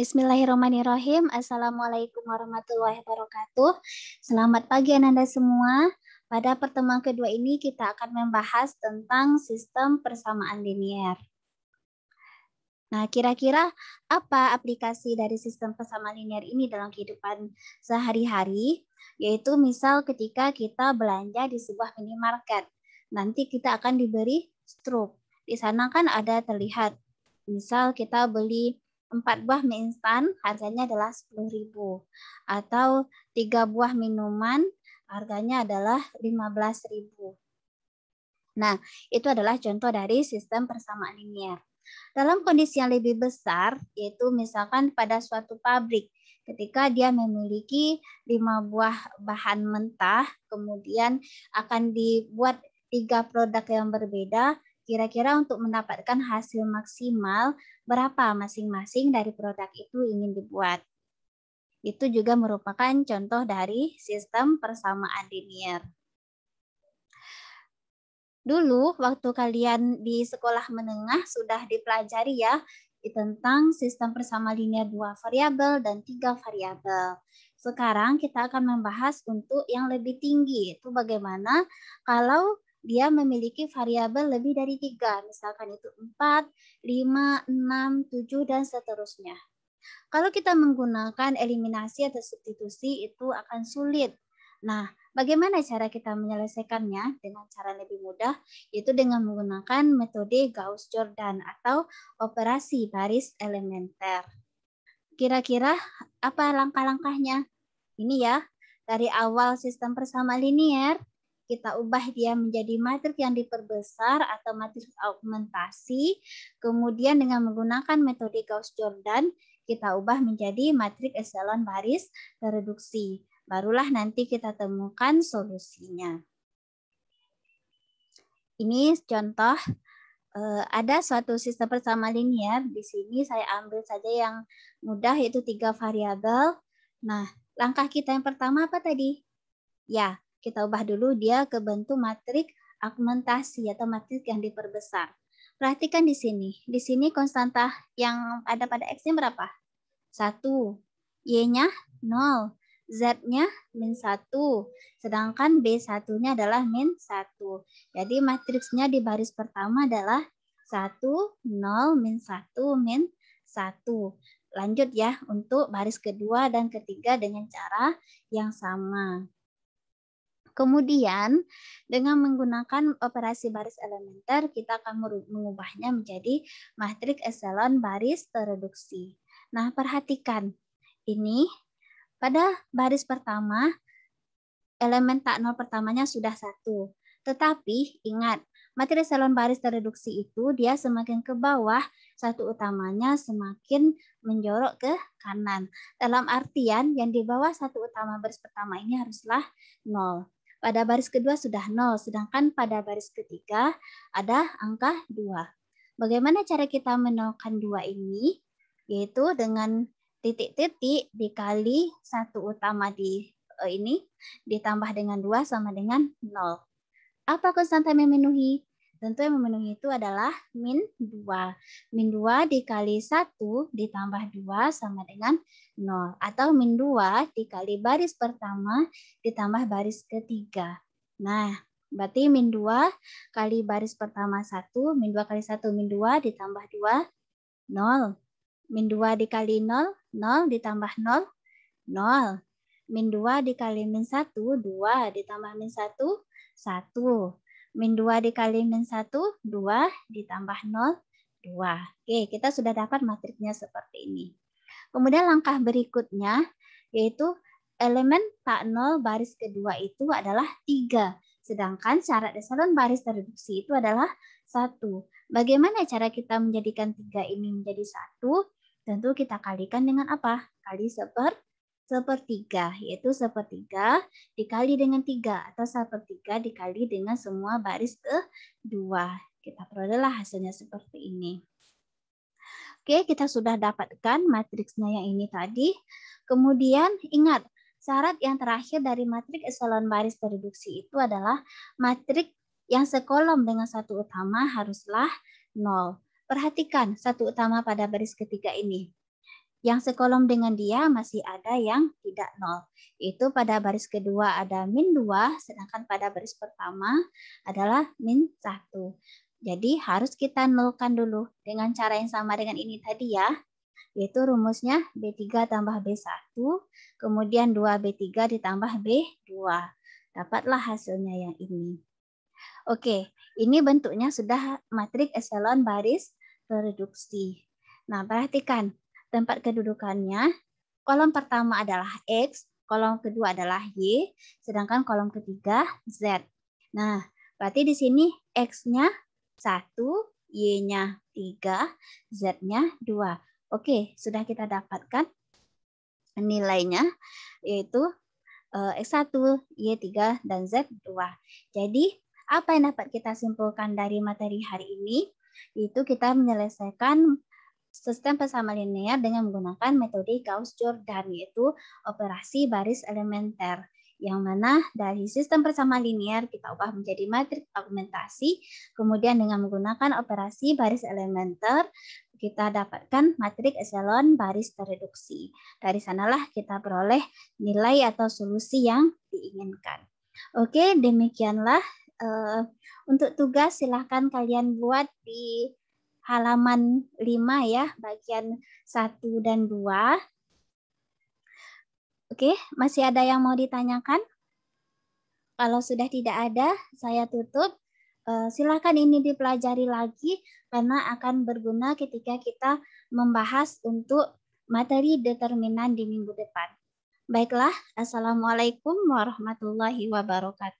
Bismillahirrahmanirrahim. Assalamualaikum warahmatullahi wabarakatuh. Selamat pagi anda semua. Pada pertemuan kedua ini kita akan membahas tentang sistem persamaan linier. Nah, kira-kira apa aplikasi dari sistem persamaan linier ini dalam kehidupan sehari-hari? Yaitu misal ketika kita belanja di sebuah minimarket. Nanti kita akan diberi struk. Di sana kan ada terlihat misal kita beli 4 buah mie instan harganya adalah 10.000 atau 3 buah minuman harganya adalah 15.000. Nah, itu adalah contoh dari sistem persamaan linear. Dalam kondisi yang lebih besar, yaitu misalkan pada suatu pabrik, ketika dia memiliki lima buah bahan mentah, kemudian akan dibuat tiga produk yang berbeda, kira-kira untuk mendapatkan hasil maksimal berapa masing-masing dari produk itu ingin dibuat. Itu juga merupakan contoh dari sistem persamaan linear. Dulu waktu kalian di sekolah menengah sudah dipelajari ya tentang sistem persamaan linear dua variabel dan tiga variabel. Sekarang kita akan membahas untuk yang lebih tinggi itu bagaimana kalau dia memiliki variabel lebih dari tiga, misalkan itu 4, 5, 6, 7, dan seterusnya. Kalau kita menggunakan eliminasi atau substitusi itu akan sulit. Nah, bagaimana cara kita menyelesaikannya dengan cara lebih mudah, yaitu dengan menggunakan metode Gauss-Jordan atau operasi baris elementer. Kira-kira apa langkah-langkahnya? Ini ya, dari awal sistem persamaan linier, kita ubah dia menjadi matriks yang diperbesar atau matriks augmentasi. Kemudian dengan menggunakan metode Gauss-Jordan, kita ubah menjadi matriks echelon baris reduksi. Barulah nanti kita temukan solusinya. Ini contoh eh, ada suatu sistem bersama linear. Di sini saya ambil saja yang mudah yaitu tiga variabel. Nah, langkah kita yang pertama apa tadi? Ya, kita ubah dulu dia ke bentuk matriks augmentasi atau matriks yang diperbesar. Perhatikan di sini. Di sini konstanta yang ada pada X-nya berapa? 1. Y-nya 0. Z-nya min 1. Sedangkan B1-nya adalah min 1. Jadi matriksnya di baris pertama adalah 1, 0, min 1, min 1. Lanjut ya untuk baris kedua dan ketiga dengan cara yang sama. Kemudian dengan menggunakan operasi baris elementer kita akan mengubahnya menjadi matriks eselon baris tereduksi. Nah, perhatikan ini pada baris pertama elemen tak nol pertamanya sudah satu. Tetapi ingat, matriks eselon baris tereduksi itu dia semakin ke bawah, satu utamanya semakin menjorok ke kanan. Dalam artian yang di bawah satu utama baris pertama ini haruslah nol. Pada baris kedua sudah nol, sedangkan pada baris ketiga ada angka 2. Bagaimana cara kita menolkan 2 ini? Yaitu dengan titik-titik dikali satu utama di eh, ini ditambah dengan 2 sama dengan 0. Apa konstanta memenuhi? Tentu yang memenuhi itu adalah min 2. Min 2 dikali 1 ditambah 2 sama dengan 0. Atau min 2 dikali baris pertama ditambah baris ketiga. Nah, berarti min 2 kali baris pertama 1, min 2 kali 1, min 2 ditambah 2, 0. Min 2 dikali 0, 0 ditambah 0, 0. Min 2 dikali min 1, 2 ditambah min 1, 1. Min 2 dikali min 1, 2 ditambah 0, 2. Oke, kita sudah dapat matriksnya seperti ini. Kemudian langkah berikutnya yaitu elemen tak 0 baris kedua itu adalah 3. Sedangkan syarat eselon baris terreduksi itu adalah 1. Bagaimana cara kita menjadikan 3 ini menjadi 1? Tentu kita kalikan dengan apa? Kali seperti sepertiga, yaitu sepertiga dikali dengan tiga atau sepertiga dikali dengan semua baris dua. Kita perolehlah hasilnya seperti ini. Oke, kita sudah dapatkan matriksnya yang ini tadi. Kemudian ingat, syarat yang terakhir dari matriks eselon baris reduksi itu adalah matriks yang sekolom dengan satu utama haruslah nol. Perhatikan satu utama pada baris ketiga ini. Yang sekolom dengan dia masih ada yang tidak nol. Itu pada baris kedua ada min 2, sedangkan pada baris pertama adalah min 1. Jadi harus kita nolkan dulu dengan cara yang sama dengan ini tadi ya. Yaitu rumusnya B3 tambah B1, kemudian 2B3 ditambah B2. Dapatlah hasilnya yang ini. Oke, ini bentuknya sudah matriks eselon baris reduksi. Nah, perhatikan tempat kedudukannya. Kolom pertama adalah X, kolom kedua adalah Y, sedangkan kolom ketiga Z. Nah, berarti di sini X-nya 1, Y-nya 3, Z-nya 2. Oke, sudah kita dapatkan nilainya, yaitu eh, X1, Y3, dan Z2. Jadi, apa yang dapat kita simpulkan dari materi hari ini? Itu kita menyelesaikan sistem persamaan linear dengan menggunakan metode Gauss-Jordan yaitu operasi baris elementer yang mana dari sistem persamaan linear kita ubah menjadi matriks augmentasi kemudian dengan menggunakan operasi baris elementer kita dapatkan matriks echelon baris tereduksi dari sanalah kita peroleh nilai atau solusi yang diinginkan oke demikianlah eh, untuk tugas silahkan kalian buat di halaman 5 ya, bagian 1 dan 2. Oke, masih ada yang mau ditanyakan? Kalau sudah tidak ada, saya tutup. Eh, silakan ini dipelajari lagi karena akan berguna ketika kita membahas untuk materi determinan di minggu depan. Baiklah, Assalamualaikum warahmatullahi wabarakatuh.